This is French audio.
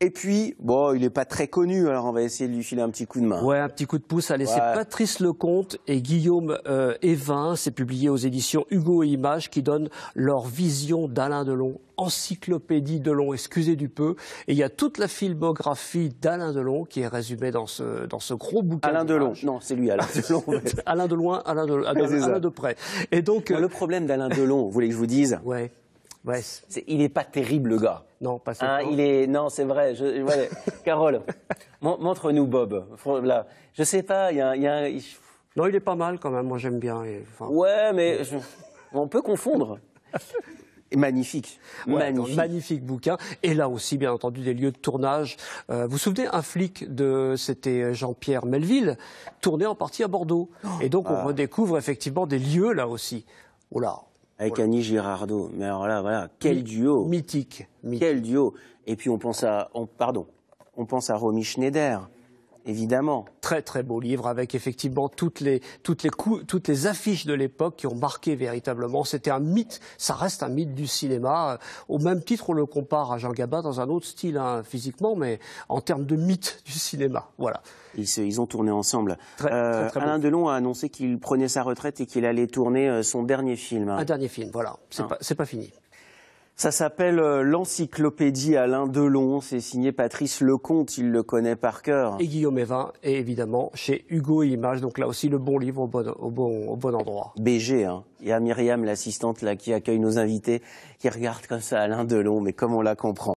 Et puis, bon, il n'est pas très connu, alors on va essayer de lui filer un petit coup de main. Ouais, un petit coup de pouce. Allez, c'est Patrice Lecomte et Guillaume euh, Evin. C'est publié aux éditions Hugo et Images qui donnent leur vision d'Alain Delon, encyclopédie Delon, excusez du peu. Et il y a toute la filmographie d'Alain Delon qui est résumée dans ce, dans ce gros bouquin. Alain Delon, non, c'est lui, Alain Delon. Alain Delon, Alain de, Alain, de près. Et donc, euh, le problème d'Alain Delon, vous voulez que je vous dise ouais il n'est pas terrible, le gars. Non, pas hein, il est Non, c'est vrai. Carole, montre-nous Bob. Là. Je sais pas, il y a, un… – Non, il est pas mal quand même, moi j'aime bien. ouais, mais on peut confondre. Magnifique. magnifique. bouquin. Et là aussi, bien entendu, des lieux de tournage. Euh, vous vous souvenez, un flic de, c'était Jean-Pierre Melville, tourné en partie à Bordeaux. Oh, et donc, on ah. redécouvre effectivement des lieux là aussi. Oh là, avec Annie Girardot. Mais alors là, voilà, quel duo Mythique. Quel duo Et puis on pense à... pardon. On pense à Romy Schneider. Évidemment. Très très beau livre avec effectivement toutes les, affiches de l'époque qui ont marqué véritablement. C'était un mythe, ça reste un mythe du cinéma. Euh, au même titre, on le compare à Jean Gabin dans un autre style hein, physiquement, mais en termes de mythe du cinéma. Voilà. Ils, ont tourné ensemble. Très, euh, Alain Delon a annoncé qu'il prenait sa retraite et qu'il allait tourner euh, son dernier film. Un dernier film, voilà. C'est ah. pas fini. Ça s'appelle euh, l'encyclopédie Alain Delon, c'est signé Patrice Lecomte, il le connaît par cœur. Et Guillaume Evin et évidemment chez Hugo et Images, donc là aussi le bon livre au bon, au bon endroit. BG, hein. Il y a Myriam, l'assistante là, qui accueille nos invités, qui regarde comme ça Alain Delon, mais comme on la comprend.